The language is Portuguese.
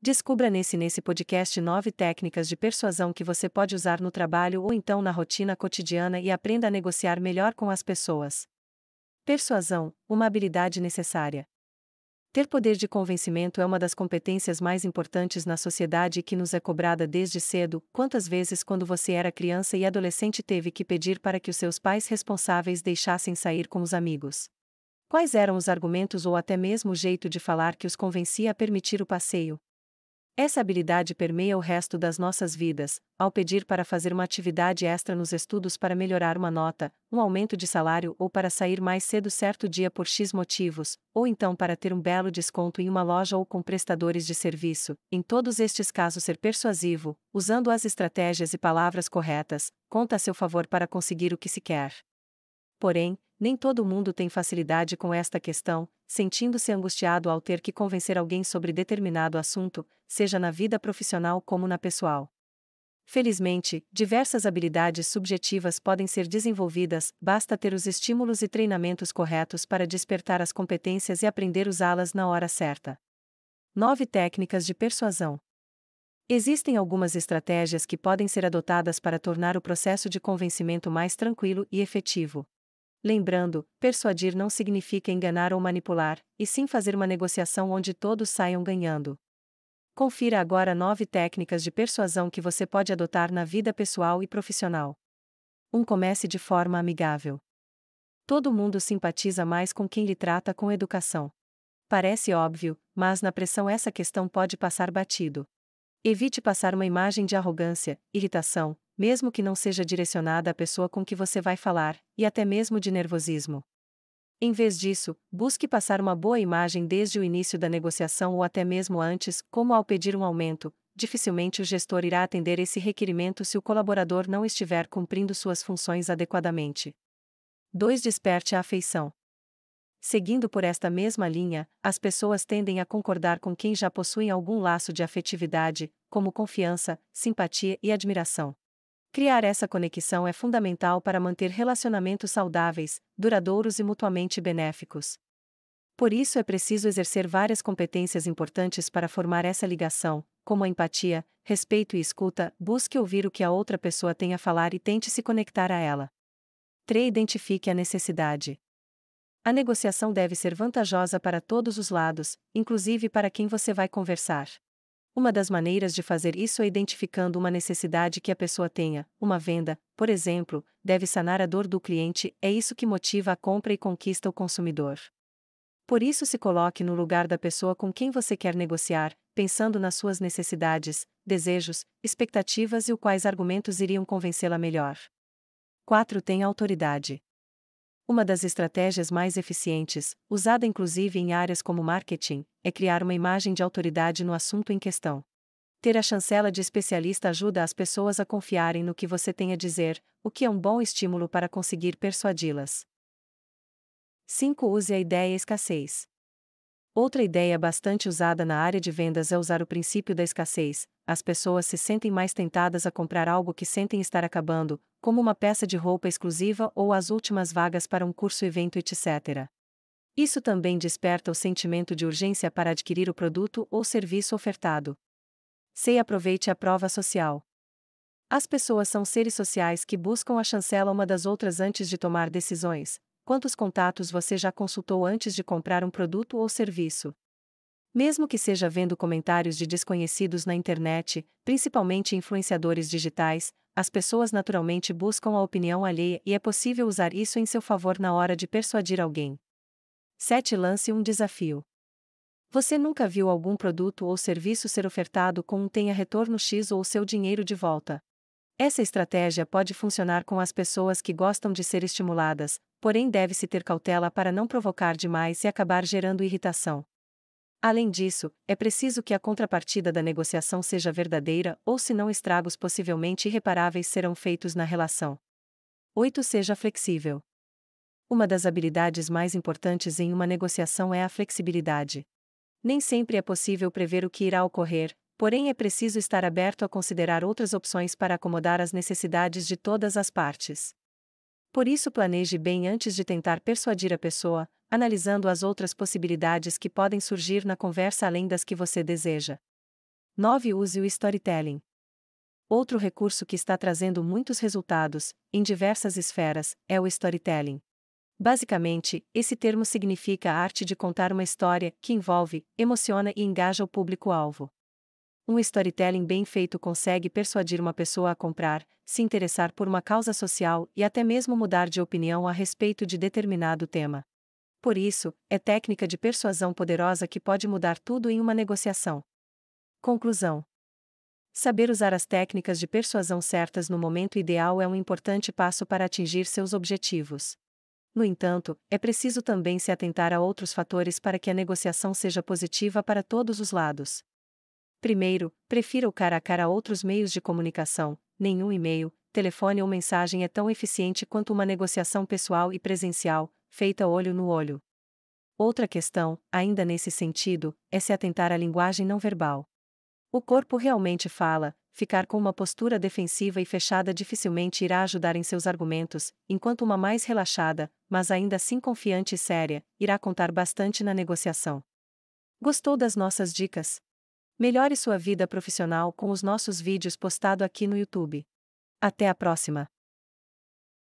Descubra nesse nesse podcast nove técnicas de persuasão que você pode usar no trabalho ou então na rotina cotidiana e aprenda a negociar melhor com as pessoas. Persuasão, uma habilidade necessária. Ter poder de convencimento é uma das competências mais importantes na sociedade e que nos é cobrada desde cedo. Quantas vezes, quando você era criança e adolescente, teve que pedir para que os seus pais responsáveis deixassem sair com os amigos? Quais eram os argumentos ou até mesmo o jeito de falar que os convencia a permitir o passeio? Essa habilidade permeia o resto das nossas vidas, ao pedir para fazer uma atividade extra nos estudos para melhorar uma nota, um aumento de salário ou para sair mais cedo certo dia por X motivos, ou então para ter um belo desconto em uma loja ou com prestadores de serviço, em todos estes casos ser persuasivo, usando as estratégias e palavras corretas, conta a seu favor para conseguir o que se quer. Porém, nem todo mundo tem facilidade com esta questão, sentindo-se angustiado ao ter que convencer alguém sobre determinado assunto, seja na vida profissional como na pessoal. Felizmente, diversas habilidades subjetivas podem ser desenvolvidas, basta ter os estímulos e treinamentos corretos para despertar as competências e aprender a usá-las na hora certa. 9 Técnicas de persuasão. Existem algumas estratégias que podem ser adotadas para tornar o processo de convencimento mais tranquilo e efetivo. Lembrando, persuadir não significa enganar ou manipular, e sim fazer uma negociação onde todos saiam ganhando. Confira agora nove técnicas de persuasão que você pode adotar na vida pessoal e profissional. 1. Um, comece de forma amigável. Todo mundo simpatiza mais com quem lhe trata com educação. Parece óbvio, mas na pressão essa questão pode passar batido. Evite passar uma imagem de arrogância, irritação, mesmo que não seja direcionada à pessoa com que você vai falar, e até mesmo de nervosismo. Em vez disso, busque passar uma boa imagem desde o início da negociação ou até mesmo antes, como ao pedir um aumento, dificilmente o gestor irá atender esse requerimento se o colaborador não estiver cumprindo suas funções adequadamente. 2. Desperte a afeição. Seguindo por esta mesma linha, as pessoas tendem a concordar com quem já possuem algum laço de afetividade, como confiança, simpatia e admiração. Criar essa conexão é fundamental para manter relacionamentos saudáveis, duradouros e mutuamente benéficos. Por isso é preciso exercer várias competências importantes para formar essa ligação, como a empatia, respeito e escuta. Busque ouvir o que a outra pessoa tem a falar e tente se conectar a ela. 3. Identifique a necessidade. A negociação deve ser vantajosa para todos os lados, inclusive para quem você vai conversar. Uma das maneiras de fazer isso é identificando uma necessidade que a pessoa tenha, uma venda, por exemplo, deve sanar a dor do cliente, é isso que motiva a compra e conquista o consumidor. Por isso, se coloque no lugar da pessoa com quem você quer negociar, pensando nas suas necessidades, desejos, expectativas e quais argumentos iriam convencê-la melhor. 4. Tenha autoridade. Uma das estratégias mais eficientes, usada inclusive em áreas como marketing, é criar uma imagem de autoridade no assunto em questão. Ter a chancela de especialista ajuda as pessoas a confiarem no que você tem a dizer, o que é um bom estímulo para conseguir persuadi-las. 5. Use a ideia escassez. Outra ideia bastante usada na área de vendas é usar o princípio da escassez. As pessoas se sentem mais tentadas a comprar algo que sentem estar acabando, como uma peça de roupa exclusiva ou as últimas vagas para um curso-evento, etc. Isso também desperta o sentimento de urgência para adquirir o produto ou serviço ofertado. Sei Aproveite a prova social. As pessoas são seres sociais que buscam a chancela uma das outras antes de tomar decisões. Quantos contatos você já consultou antes de comprar um produto ou serviço? Mesmo que seja vendo comentários de desconhecidos na internet, principalmente influenciadores digitais, as pessoas naturalmente buscam a opinião alheia e é possível usar isso em seu favor na hora de persuadir alguém. 7. Lance um desafio. Você nunca viu algum produto ou serviço ser ofertado com um tenha retorno X ou seu dinheiro de volta. Essa estratégia pode funcionar com as pessoas que gostam de ser estimuladas, porém deve-se ter cautela para não provocar demais e acabar gerando irritação. Além disso, é preciso que a contrapartida da negociação seja verdadeira ou senão estragos possivelmente irreparáveis serão feitos na relação. 8. Seja flexível. Uma das habilidades mais importantes em uma negociação é a flexibilidade. Nem sempre é possível prever o que irá ocorrer, porém é preciso estar aberto a considerar outras opções para acomodar as necessidades de todas as partes. Por isso, planeje bem antes de tentar persuadir a pessoa, analisando as outras possibilidades que podem surgir na conversa além das que você deseja. 9. Use o storytelling. Outro recurso que está trazendo muitos resultados, em diversas esferas, é o storytelling. Basicamente, esse termo significa a arte de contar uma história que envolve, emociona e engaja o público-alvo um storytelling bem feito consegue persuadir uma pessoa a comprar, se interessar por uma causa social e até mesmo mudar de opinião a respeito de determinado tema. Por isso, é técnica de persuasão poderosa que pode mudar tudo em uma negociação. Conclusão: Saber usar as técnicas de persuasão certas no momento ideal é um importante passo para atingir seus objetivos. No entanto, é preciso também se atentar a outros fatores para que a negociação seja positiva para todos os lados. Primeiro, prefira o cara a cara a outros meios de comunicação, nenhum e-mail, telefone ou mensagem é tão eficiente quanto uma negociação pessoal e presencial, feita olho no olho. Outra questão, ainda nesse sentido, é se atentar à linguagem não verbal. O corpo realmente fala, ficar com uma postura defensiva e fechada dificilmente irá ajudar em seus argumentos, enquanto uma mais relaxada, mas ainda assim confiante e séria, irá contar bastante na negociação. Gostou das nossas dicas? Melhore sua vida profissional com os nossos vídeos postados aqui no YouTube. Até a próxima!